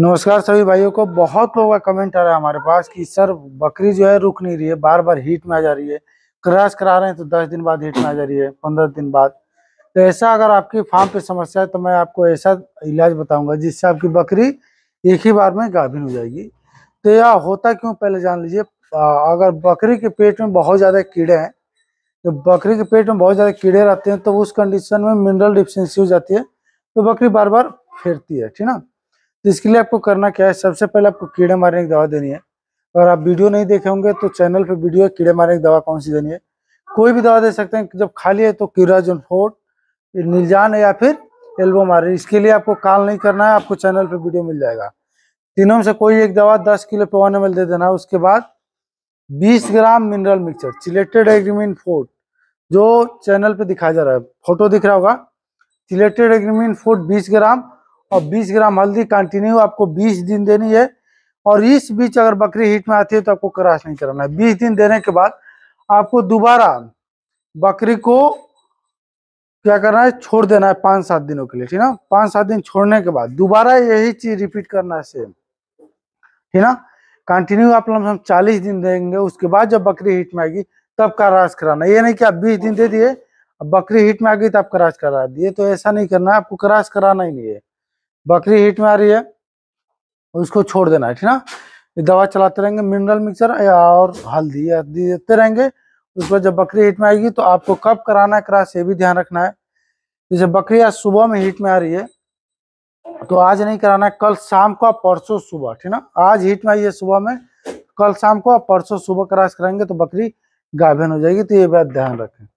नमस्कार सभी भाइयों को बहुत लोगों का कमेंट आ रहा है हमारे पास कि सर बकरी जो है रुक नहीं रही है बार बार हीट में आ जा रही है क्रैश करा रहे हैं तो दस दिन बाद हीट में आ जा रही है पंद्रह दिन बाद तो ऐसा अगर आपकी फार्म पे समस्या है तो मैं आपको ऐसा इलाज बताऊंगा जिससे आपकी बकरी एक ही बार में गाभिन हो जाएगी तो यह होता क्यों पहले जान लीजिए अगर बकरी के पेट में बहुत ज़्यादा कीड़े हैं तो बकरी के पेट में बहुत ज़्यादा कीड़े रहते हैं तो उस कंडीशन में मिनरल डिफिशेंसी हो जाती है तो बकरी बार बार फेरती है ठीक ना तो इसके लिए आपको करना क्या है सबसे पहले आपको कीड़े मारने की दवा देनी है अगर आप वीडियो नहीं देखे होंगे तो चैनल पर वीडियो कीड़े मारने की दवा कौन सी देनी है कोई भी दवा दे सकते हैं जब खाली है तो कीराजोन फोर्ट नीलजान या फिर एल्बो मारे इसके लिए आपको काल नहीं करना है आपको चैनल पर वीडियो मिल जाएगा तीनों में से कोई एक दवा दस किलो पवन एम दे देना उसके बाद बीस gram mineral mixture chelated Agrimin forte जो चैनल पे दिखाया जा रहा है फोटो दिख रहा होगा चिलेटेड एग्रीमिन फोर्ट बीस ग्राम और 20 ग्राम हल्दी कंटिन्यू आपको 20 दिन देनी है और इस बीच अगर बकरी हीट में आती है तो आपको क्रॉस नहीं कराना है 20 दिन देने के बाद आपको दोबारा बकरी को क्या करना है छोड़ देना है पाँच सात दिनों के लिए ठीक ना पाँच सात दिन छोड़ने के बाद दोबारा यही चीज रिपीट करना है सेम ठीक ना कंटिन्यू आप लोग हम चालीस दिन देंगे उसके बाद जब बकरी हीट में आएगी तब का रास कराना ये नहीं कि आप बीस दिन दे दिए बकरी हीट में आ गई तो आप क्रास करा दिए तो ऐसा नहीं करना है आपको क्रास कराना ही नहीं है बकरी हीट में आ रही है उसको छोड़ देना है ठीक ना दवा चलाते रहेंगे मिनरल मिक्सर और हल्दी हल्दी देते रहेंगे उसके बाद जब बकरी हीट में आएगी तो आपको कब कराना है क्रास ये भी ध्यान रखना है जैसे बकरी आज सुबह में हीट में आ रही है तो आज नहीं कराना है कल शाम को आप परसों सुबह ठीक ना आज हीट में आई है सुबह में कल शाम को आप परसों सुबह क्रास कराएंगे तो बकरी गाभिन हो जाएगी तो ये बात ध्यान रखें